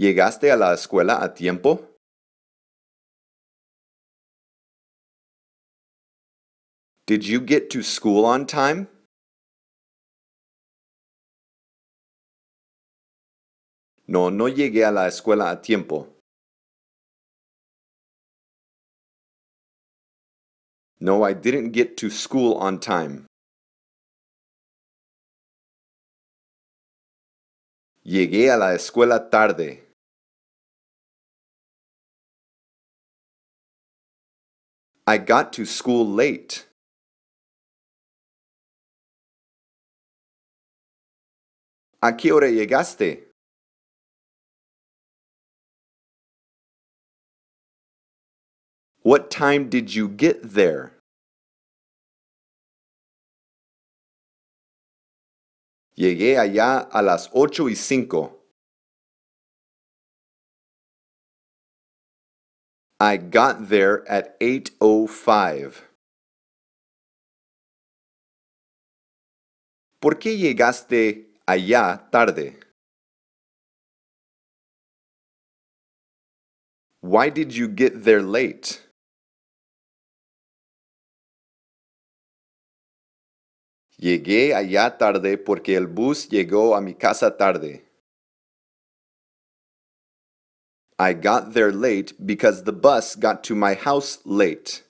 ¿Llegaste a la escuela a tiempo? Did you get to school on time? No, no llegué a la escuela a tiempo. No, I didn't get to school on time. Llegué a la escuela tarde. I got to school late. ¿A qué hora llegaste? What time did you get there? Llegué allá a las ocho y cinco. I got there at 8.05. ¿Por qué llegaste allá tarde? Why did you get there late? Llegué allá tarde porque el bus llegó a mi casa tarde. I got there late because the bus got to my house late.